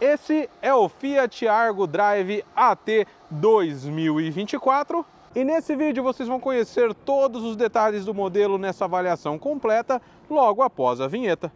Esse é o Fiat Argo Drive AT 2024 e nesse vídeo vocês vão conhecer todos os detalhes do modelo nessa avaliação completa logo após a vinheta.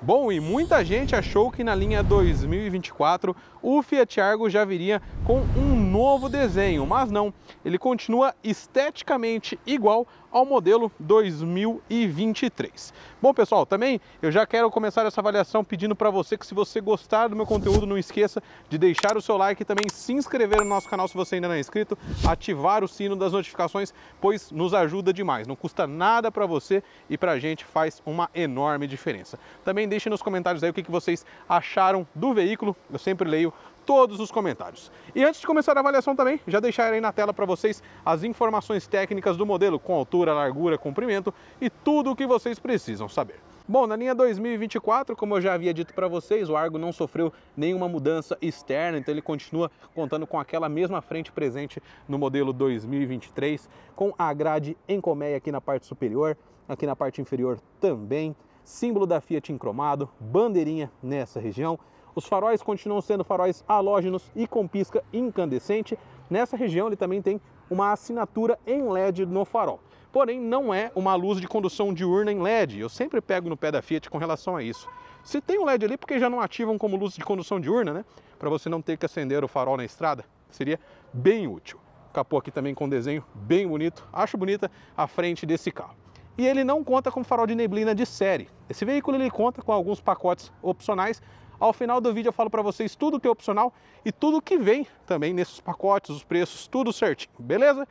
Bom, e muita gente achou que na linha 2024 o Fiat Argo já viria com um novo desenho, mas não, ele continua esteticamente igual ao modelo 2023. Bom, pessoal, também eu já quero começar essa avaliação pedindo para você que se você gostar do meu conteúdo, não esqueça de deixar o seu like e também se inscrever no nosso canal se você ainda não é inscrito, ativar o sino das notificações, pois nos ajuda demais, não custa nada para você e para a gente faz uma enorme diferença. Também deixe nos comentários aí o que vocês acharam do veículo, eu sempre leio todos os comentários. E antes de começar a avaliação também, já deixarei na tela para vocês as informações técnicas do modelo, com altura, largura, comprimento e tudo o que vocês precisam saber. Bom, na linha 2024, como eu já havia dito para vocês, o Argo não sofreu nenhuma mudança externa, então ele continua contando com aquela mesma frente presente no modelo 2023, com a grade em colmeia aqui na parte superior, aqui na parte inferior também, símbolo da Fiat em cromado, bandeirinha nessa região, os faróis continuam sendo faróis halógenos e com pisca incandescente. Nessa região ele também tem uma assinatura em LED no farol. Porém, não é uma luz de condução diurna em LED. Eu sempre pego no pé da Fiat com relação a isso. Se tem um LED ali, porque já não ativam como luz de condução diurna, né? Para você não ter que acender o farol na estrada, seria bem útil. Capô aqui também com desenho bem bonito. Acho bonita a frente desse carro. E ele não conta com farol de neblina de série. Esse veículo ele conta com alguns pacotes opcionais ao final do vídeo eu falo para vocês tudo que é opcional e tudo que vem também nesses pacotes, os preços, tudo certinho, beleza?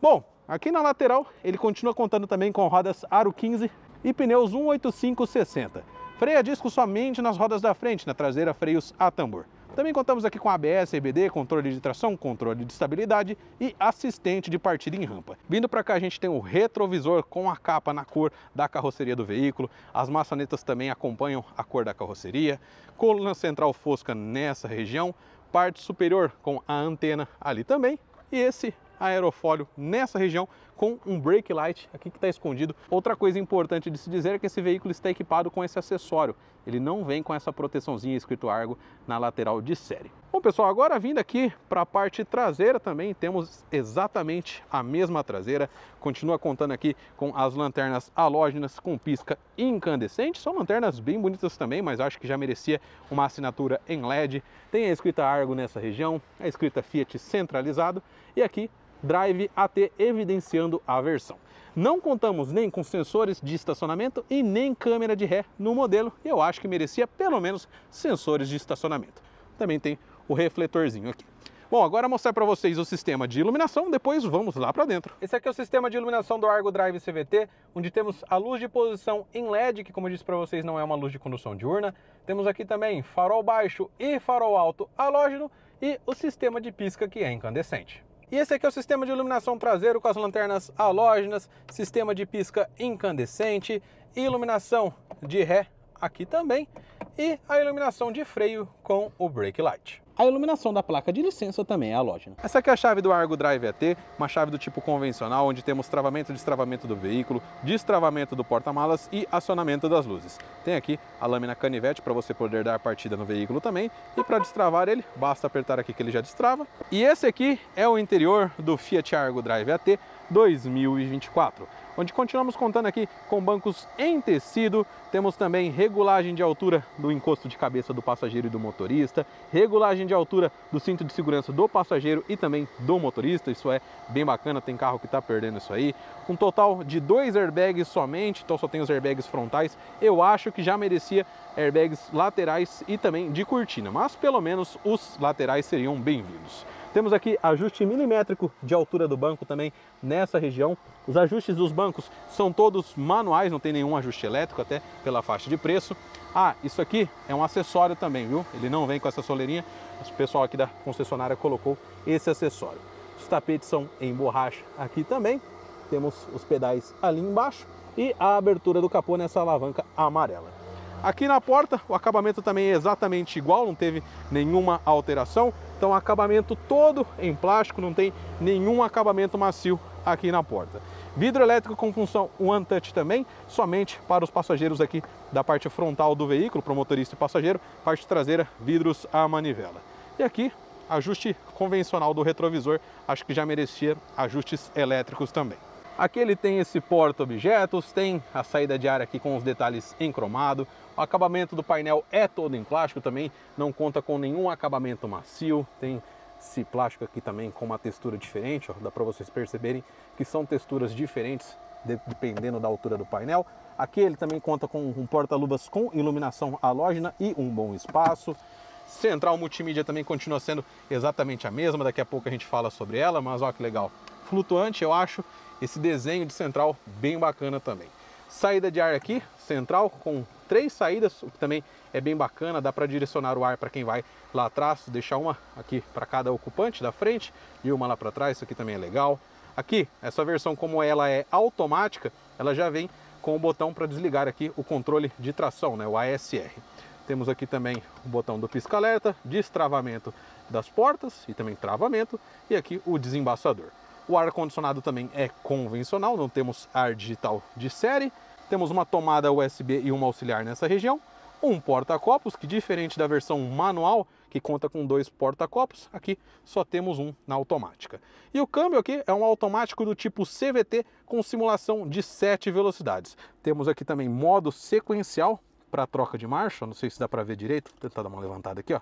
Bom, aqui na lateral ele continua contando também com rodas aro 15 e pneus 185/60. Freia disco somente nas rodas da frente, na traseira freios a tambor. Também contamos aqui com ABS, EBD, controle de tração, controle de estabilidade e assistente de partida em rampa. Vindo para cá a gente tem o retrovisor com a capa na cor da carroceria do veículo, as maçanetas também acompanham a cor da carroceria, coluna central fosca nessa região, parte superior com a antena ali também e esse aerofólio nessa região com um brake light aqui que está escondido. Outra coisa importante de se dizer é que esse veículo está equipado com esse acessório. Ele não vem com essa proteçãozinha escrito Argo na lateral de série. Bom pessoal, agora vindo aqui para a parte traseira também, temos exatamente a mesma traseira. Continua contando aqui com as lanternas halógenas com pisca incandescente. São lanternas bem bonitas também, mas acho que já merecia uma assinatura em LED. Tem a escrita Argo nessa região, a escrita Fiat centralizado e aqui Drive AT evidenciando a versão. Não contamos nem com sensores de estacionamento e nem câmera de ré no modelo, e eu acho que merecia pelo menos sensores de estacionamento. Também tem o refletorzinho aqui. Bom, agora mostrar para vocês o sistema de iluminação, depois vamos lá para dentro. Esse aqui é o sistema de iluminação do Argo Drive CVT, onde temos a luz de posição em LED, que como eu disse para vocês não é uma luz de condução diurna. Temos aqui também farol baixo e farol alto halógeno e o sistema de pisca que é incandescente. E esse aqui é o sistema de iluminação traseiro com as lanternas halógenas, sistema de pisca incandescente, iluminação de ré aqui também e a iluminação de freio com o brake light. A iluminação da placa de licença também é halógena. Né? Essa aqui é a chave do Argo Drive AT, uma chave do tipo convencional, onde temos travamento e destravamento do veículo, destravamento do porta-malas e acionamento das luzes. Tem aqui a lâmina canivete para você poder dar partida no veículo também. E para destravar ele, basta apertar aqui que ele já destrava. E esse aqui é o interior do Fiat Argo Drive AT, 2024, onde continuamos contando aqui com bancos em tecido, temos também regulagem de altura do encosto de cabeça do passageiro e do motorista, regulagem de altura do cinto de segurança do passageiro e também do motorista, isso é bem bacana, tem carro que está perdendo isso aí. Um total de dois airbags somente, então só tem os airbags frontais, eu acho que já merecia airbags laterais e também de cortina, mas pelo menos os laterais seriam bem-vindos. Temos aqui ajuste milimétrico de altura do banco também nessa região. Os ajustes dos bancos são todos manuais, não tem nenhum ajuste elétrico, até pela faixa de preço. Ah, isso aqui é um acessório também, viu? Ele não vem com essa soleirinha, mas o pessoal aqui da concessionária colocou esse acessório. Os tapetes são em borracha aqui também. Temos os pedais ali embaixo e a abertura do capô nessa alavanca amarela. Aqui na porta o acabamento também é exatamente igual, não teve nenhuma alteração. Então acabamento todo em plástico, não tem nenhum acabamento macio aqui na porta. Vidro elétrico com função One Touch também, somente para os passageiros aqui da parte frontal do veículo, para o motorista e passageiro, parte traseira, vidros à manivela. E aqui, ajuste convencional do retrovisor, acho que já merecia ajustes elétricos também. Aqui ele tem esse porta-objetos, tem a saída de ar aqui com os detalhes em cromado. O acabamento do painel é todo em plástico também, não conta com nenhum acabamento macio. Tem esse plástico aqui também com uma textura diferente, ó, dá para vocês perceberem que são texturas diferentes dependendo da altura do painel. Aqui ele também conta com um porta-luvas com iluminação halógena e um bom espaço. Central multimídia também continua sendo exatamente a mesma, daqui a pouco a gente fala sobre ela, mas olha que legal. Flutuante, eu acho, esse desenho de central bem bacana também. Saída de ar aqui, central com três saídas, o que também é bem bacana, dá para direcionar o ar para quem vai lá atrás, deixar uma aqui para cada ocupante da frente e uma lá para trás, isso aqui também é legal. Aqui, essa versão como ela é automática, ela já vem com o botão para desligar aqui o controle de tração, né, o ASR. Temos aqui também o botão do pisca-alerta, destravamento das portas e também travamento e aqui o desembaçador. O ar-condicionado também é convencional, não temos ar digital de série. Temos uma tomada USB e uma auxiliar nessa região. Um porta-copos, que diferente da versão manual, que conta com dois porta-copos, aqui só temos um na automática. E o câmbio aqui é um automático do tipo CVT com simulação de sete velocidades. Temos aqui também modo sequencial para troca de marcha, não sei se dá para ver direito, vou tentar dar uma levantada aqui, ó.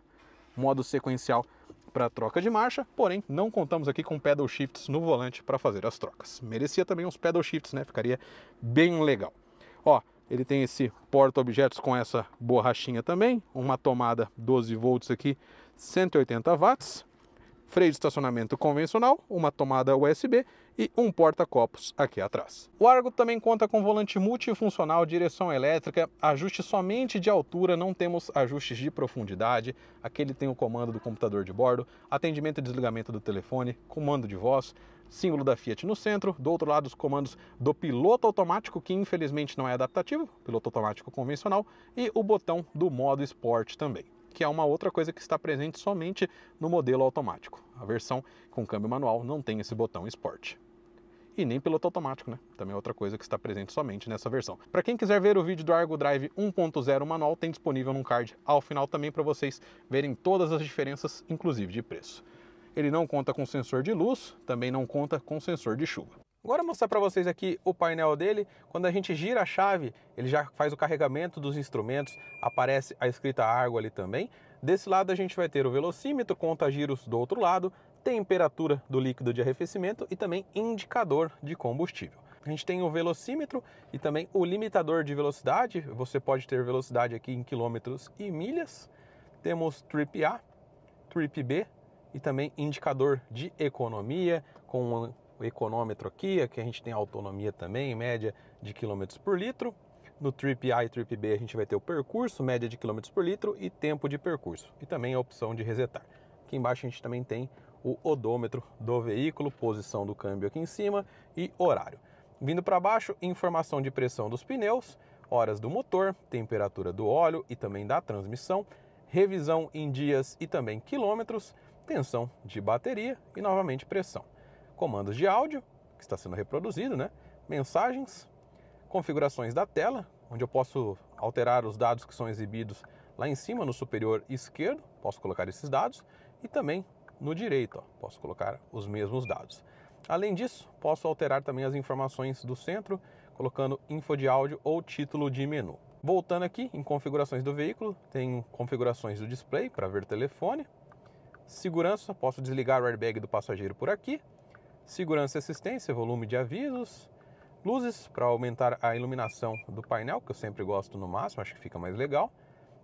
Modo sequencial para troca de marcha, porém não contamos aqui com pedal shifts no volante para fazer as trocas. Merecia também uns pedal shifts, né? Ficaria bem legal. Ó, ele tem esse porta-objetos com essa borrachinha também, uma tomada 12 volts aqui, 180 watts, freio de estacionamento convencional, uma tomada USB e um porta-copos aqui atrás. O Argo também conta com volante multifuncional, direção elétrica, ajuste somente de altura, não temos ajustes de profundidade. Aqui ele tem o comando do computador de bordo, atendimento e desligamento do telefone, comando de voz, símbolo da Fiat no centro, do outro lado os comandos do piloto automático, que infelizmente não é adaptativo, piloto automático convencional, e o botão do modo esporte também que é uma outra coisa que está presente somente no modelo automático. A versão com câmbio manual não tem esse botão Sport. E nem piloto automático, né? Também é outra coisa que está presente somente nessa versão. Para quem quiser ver o vídeo do Argo Drive 1.0 manual, tem disponível num card ao final também para vocês verem todas as diferenças, inclusive de preço. Ele não conta com sensor de luz, também não conta com sensor de chuva. Agora mostrar para vocês aqui o painel dele. Quando a gente gira a chave, ele já faz o carregamento dos instrumentos, aparece a escrita Argo ali também. Desse lado a gente vai ter o velocímetro, conta giros do outro lado, temperatura do líquido de arrefecimento e também indicador de combustível. A gente tem o velocímetro e também o limitador de velocidade. Você pode ter velocidade aqui em quilômetros e milhas. Temos trip A, trip B e também indicador de economia com o econômetro aqui, aqui a gente tem autonomia também, média de quilômetros por litro. No Trip A e Trip B a gente vai ter o percurso, média de quilômetros por litro e tempo de percurso. E também a opção de resetar. Aqui embaixo a gente também tem o odômetro do veículo, posição do câmbio aqui em cima e horário. Vindo para baixo, informação de pressão dos pneus, horas do motor, temperatura do óleo e também da transmissão, revisão em dias e também quilômetros, tensão de bateria e novamente pressão comandos de áudio, que está sendo reproduzido, né? mensagens, configurações da tela, onde eu posso alterar os dados que são exibidos lá em cima no superior esquerdo, posso colocar esses dados, e também no direito, ó, posso colocar os mesmos dados. Além disso, posso alterar também as informações do centro, colocando info de áudio ou título de menu. Voltando aqui em configurações do veículo, tem configurações do display para ver telefone, segurança, posso desligar o airbag do passageiro por aqui, segurança e assistência, volume de avisos, luzes para aumentar a iluminação do painel, que eu sempre gosto no máximo, acho que fica mais legal,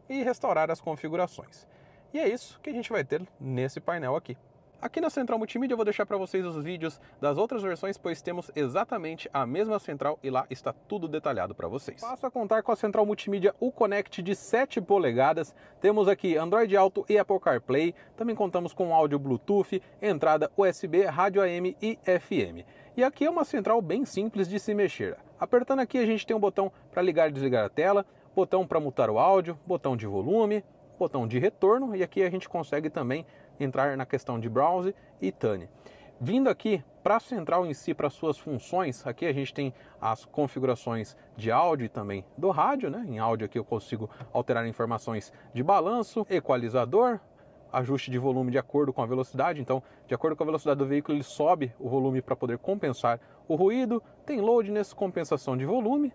e restaurar as configurações. E é isso que a gente vai ter nesse painel aqui. Aqui na Central Multimídia eu vou deixar para vocês os vídeos das outras versões, pois temos exatamente a mesma central e lá está tudo detalhado para vocês. Passo a contar com a Central Multimídia U-Connect de 7 polegadas, temos aqui Android Auto e Apple CarPlay, também contamos com áudio Bluetooth, entrada USB, rádio AM e FM. E aqui é uma central bem simples de se mexer. Apertando aqui a gente tem um botão para ligar e desligar a tela, botão para mutar o áudio, botão de volume, botão de retorno e aqui a gente consegue também entrar na questão de Browse e Tane. Vindo aqui para a central em si, para suas funções, aqui a gente tem as configurações de áudio e também do rádio, né? Em áudio aqui eu consigo alterar informações de balanço, equalizador, ajuste de volume de acordo com a velocidade, então de acordo com a velocidade do veículo ele sobe o volume para poder compensar o ruído, tem loadiness, compensação de volume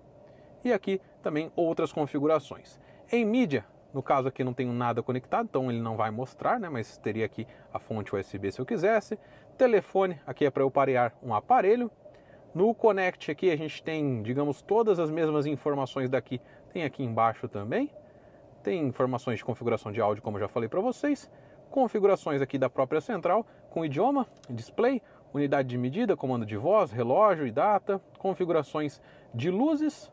e aqui também outras configurações. Em mídia, no caso aqui não tenho nada conectado, então ele não vai mostrar, né? Mas teria aqui a fonte USB se eu quisesse. Telefone, aqui é para eu parear um aparelho. No Connect aqui a gente tem, digamos, todas as mesmas informações daqui. Tem aqui embaixo também. Tem informações de configuração de áudio, como eu já falei para vocês. Configurações aqui da própria central, com idioma, display, unidade de medida, comando de voz, relógio e data. Configurações de luzes,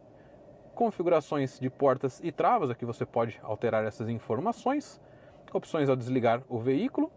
configurações de portas e travas, aqui você pode alterar essas informações, opções ao desligar o veículo,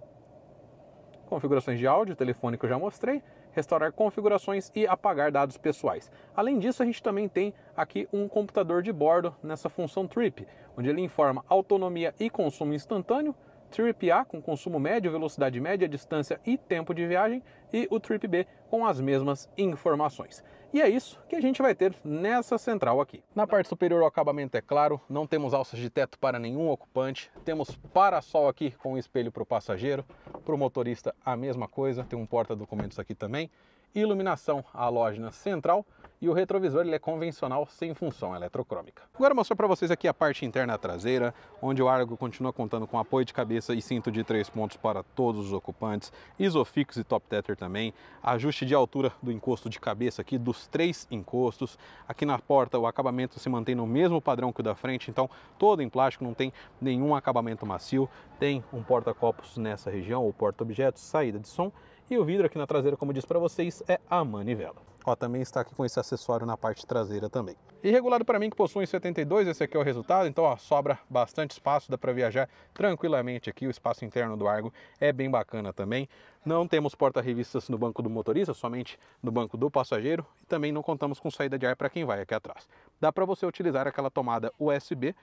configurações de áudio, telefone que eu já mostrei, restaurar configurações e apagar dados pessoais. Além disso, a gente também tem aqui um computador de bordo nessa função Trip, onde ele informa autonomia e consumo instantâneo, Trip A com consumo médio, velocidade média, distância e tempo de viagem, e o Trip B com as mesmas informações. E é isso que a gente vai ter nessa central aqui. Na parte superior o acabamento é claro, não temos alças de teto para nenhum ocupante, temos parasol aqui com espelho para o passageiro, para o motorista a mesma coisa, tem um porta-documentos aqui também, iluminação halógena central, e o retrovisor ele é convencional sem função eletrocrômica. É Agora mostrar para vocês aqui a parte interna traseira, onde o Argo continua contando com apoio de cabeça e cinto de três pontos para todos os ocupantes, isofix e top tether também, ajuste de altura do encosto de cabeça aqui, dos três encostos. Aqui na porta o acabamento se mantém no mesmo padrão que o da frente, então todo em plástico, não tem nenhum acabamento macio, tem um porta-copos nessa região, ou porta-objetos, saída de som, e o vidro aqui na traseira, como eu disse para vocês, é a manivela. Ó, também está aqui com esse acessório na parte traseira também. E regulado para mim que possui 72, esse aqui é o resultado, então ó, sobra bastante espaço, dá para viajar tranquilamente aqui, o espaço interno do Argo é bem bacana também. Não temos porta-revistas no banco do motorista, somente no banco do passageiro e também não contamos com saída de ar para quem vai aqui atrás. Dá para você utilizar aquela tomada USB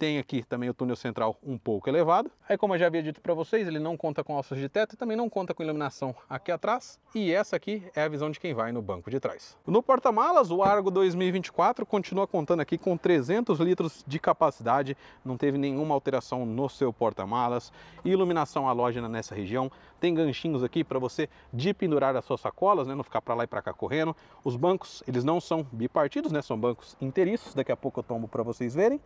tem aqui também o túnel central um pouco elevado. Aí, como eu já havia dito para vocês, ele não conta com alças de teto e também não conta com iluminação aqui atrás. E essa aqui é a visão de quem vai no banco de trás. No porta-malas, o Argo 2024 continua contando aqui com 300 litros de capacidade. Não teve nenhuma alteração no seu porta-malas. Iluminação halógena nessa região. Tem ganchinhos aqui para você de pendurar as suas sacolas, né? Não ficar para lá e para cá correndo. Os bancos, eles não são bipartidos, né? São bancos inteiriços. Daqui a pouco eu tomo para vocês verem.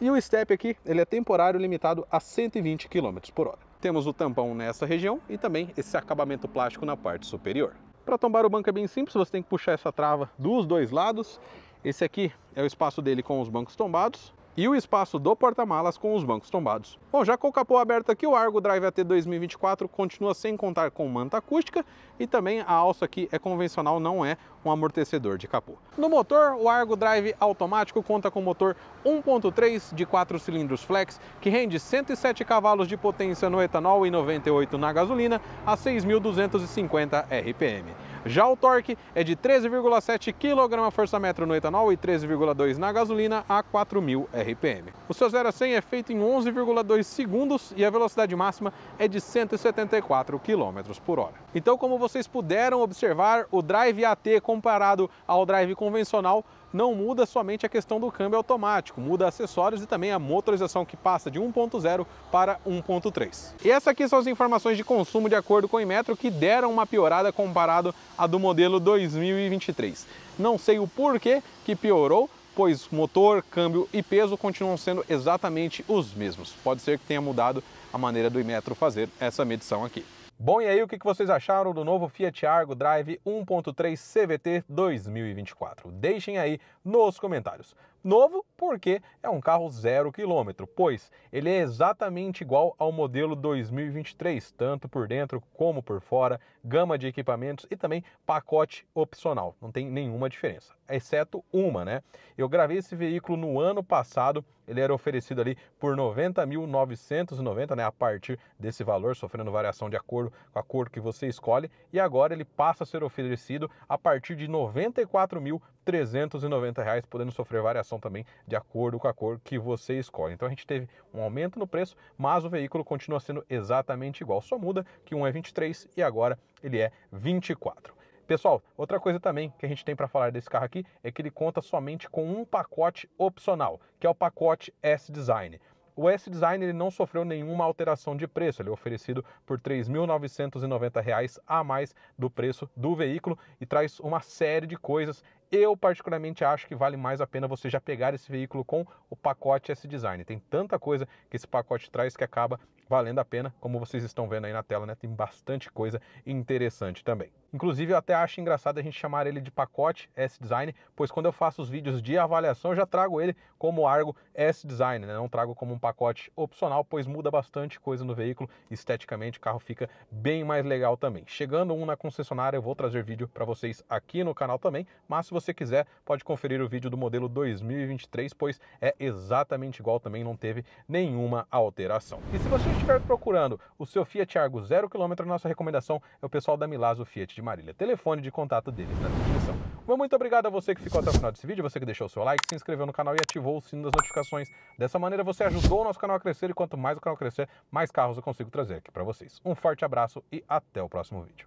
E o step aqui, ele é temporário limitado a 120 km por hora. Temos o tampão nessa região e também esse acabamento plástico na parte superior. Para tombar o banco é bem simples, você tem que puxar essa trava dos dois lados. Esse aqui é o espaço dele com os bancos tombados e o espaço do porta-malas com os bancos tombados. Bom, já com o capô aberto aqui, o Argo Drive AT 2024 continua sem contar com manta acústica e também a alça aqui é convencional, não é um amortecedor de capô. No motor, o Argo Drive automático conta com motor 1.3 de 4 cilindros flex, que rende 107 cavalos de potência no etanol e 98 na gasolina a 6.250 RPM. Já o torque é de 13,7 kgfm no etanol e 13,2 na gasolina a 4.000 RPM. O seu 0 a 100 é feito em 11,2 segundos e a velocidade máxima é de 174 km por hora. Então, como vocês puderam observar, o Drive AT comparado ao Drive convencional não muda somente a questão do câmbio automático, muda acessórios e também a motorização que passa de 1.0 para 1.3. E essas aqui são as informações de consumo de acordo com o Inmetro que deram uma piorada comparado à do modelo 2023. Não sei o porquê que piorou, pois motor, câmbio e peso continuam sendo exatamente os mesmos. Pode ser que tenha mudado a maneira do Inmetro fazer essa medição aqui. Bom, e aí o que vocês acharam do novo Fiat Argo Drive 1.3 CVT 2024? Deixem aí nos comentários. Novo porque é um carro zero quilômetro, pois ele é exatamente igual ao modelo 2023, tanto por dentro como por fora, gama de equipamentos e também pacote opcional. Não tem nenhuma diferença, exceto uma, né? Eu gravei esse veículo no ano passado, ele era oferecido ali por 90.990, né? A partir desse valor, sofrendo variação de acordo com a cor que você escolhe, e agora ele passa a ser oferecido a partir de R$ 94.390, podendo sofrer variação também de acordo com a cor que você escolhe. Então a gente teve um aumento no preço, mas o veículo continua sendo exatamente igual, só muda que um é 23 e agora ele é 24. Pessoal, outra coisa também que a gente tem para falar desse carro aqui é que ele conta somente com um pacote opcional, que é o pacote S-Design. O S-Design ele não sofreu nenhuma alteração de preço, ele é oferecido por R$ 3.990 a mais do preço do veículo e traz uma série de coisas eu particularmente acho que vale mais a pena você já pegar esse veículo com o pacote S-Design. Tem tanta coisa que esse pacote traz que acaba valendo a pena, como vocês estão vendo aí na tela, né? Tem bastante coisa interessante também. Inclusive, eu até acho engraçado a gente chamar ele de pacote S-Design, pois quando eu faço os vídeos de avaliação, eu já trago ele como Argo S-Design, né? Não trago como um pacote opcional, pois muda bastante coisa no veículo. Esteticamente, o carro fica bem mais legal também. Chegando um na concessionária, eu vou trazer vídeo para vocês aqui no canal também, mas se você quiser, pode conferir o vídeo do modelo 2023, pois é exatamente igual também, não teve nenhuma alteração. E se você estiver procurando o seu Fiat Argo 0km, nossa recomendação é o pessoal da Milazzo Fiat de Marília. Telefone de contato deles na descrição. muito obrigado a você que ficou até o final desse vídeo, você que deixou o seu like, se inscreveu no canal e ativou o sino das notificações. Dessa maneira você ajudou o nosso canal a crescer e quanto mais o canal crescer, mais carros eu consigo trazer aqui para vocês. Um forte abraço e até o próximo vídeo.